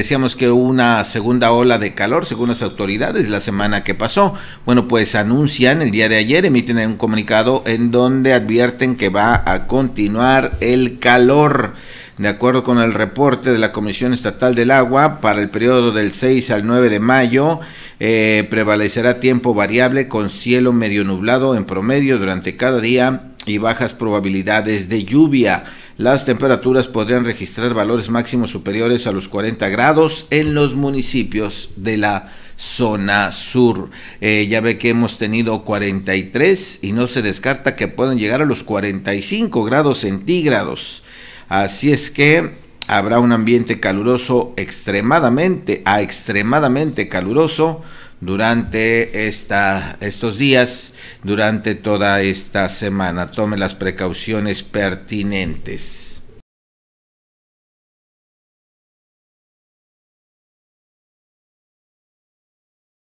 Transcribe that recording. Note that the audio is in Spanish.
Decíamos que hubo una segunda ola de calor, según las autoridades, la semana que pasó. Bueno, pues anuncian el día de ayer, emiten un comunicado en donde advierten que va a continuar el calor. De acuerdo con el reporte de la Comisión Estatal del Agua, para el periodo del 6 al 9 de mayo eh, prevalecerá tiempo variable con cielo medio nublado en promedio durante cada día y bajas probabilidades de lluvia las temperaturas podrían registrar valores máximos superiores a los 40 grados en los municipios de la zona sur. Eh, ya ve que hemos tenido 43 y no se descarta que puedan llegar a los 45 grados centígrados. Así es que habrá un ambiente caluroso extremadamente a extremadamente caluroso durante esta, estos días, durante toda esta semana. Tome las precauciones pertinentes.